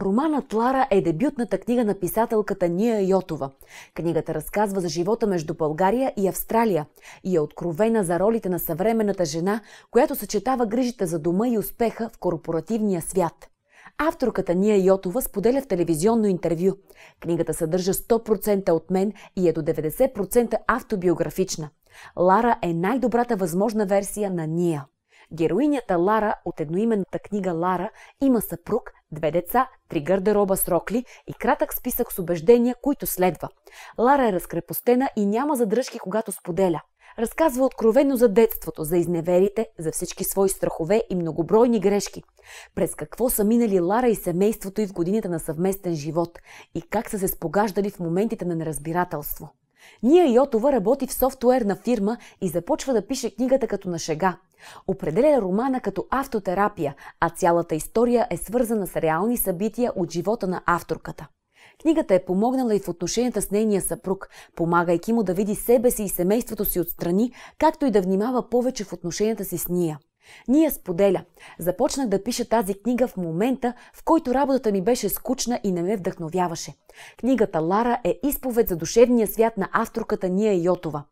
Романът Лара е дебютната книга на писателката Ния Йотова. Книгата разказва за живота между България и Австралия и е откровена за ролите на съвременната жена, която съчетава грижите за дома и успеха в корпоративния свят. Авторката Ния Йотова споделя в телевизионно интервю. Книгата съдържа 100% от мен и е до 90% автобиографична. Лара е най-добрата възможна версия на Ния. Героинята Лара от едноименната книга Лара има съпруг, две деца, три гардероба с рокли и кратък списък с убеждения, които следва. Лара е разкрепостена и няма задръжки, когато споделя. Разказва откровенно за детството, за изневерите, за всички свои страхове и многобройни грешки. През какво са минали Лара и семейството и в годините на съвместен живот и как са се спогаждали в моментите на неразбирателство. Ния Йотова работи в софтуерна фирма и започва да пише книгата като на шега. Определя романа като автотерапия, а цялата история е свързана с реални събития от живота на авторката. Книгата е помогнала и в отношенията с нейния съпруг, помагайки му да види себе си и семейството си отстрани, както и да внимава повече в отношенията си с Ния. Ние споделя. Започнах да пиша тази книга в момента, в който работата ми беше скучна и не ме вдъхновяваше. Книгата Лара е изповед за душевния свят на авторката Ния Йотова.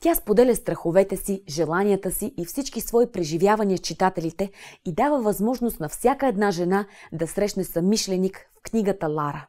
Тя споделя страховете си, желанията си и всички свои преживявания с читателите и дава възможност на всяка една жена да срещне съмишленик в книгата Лара.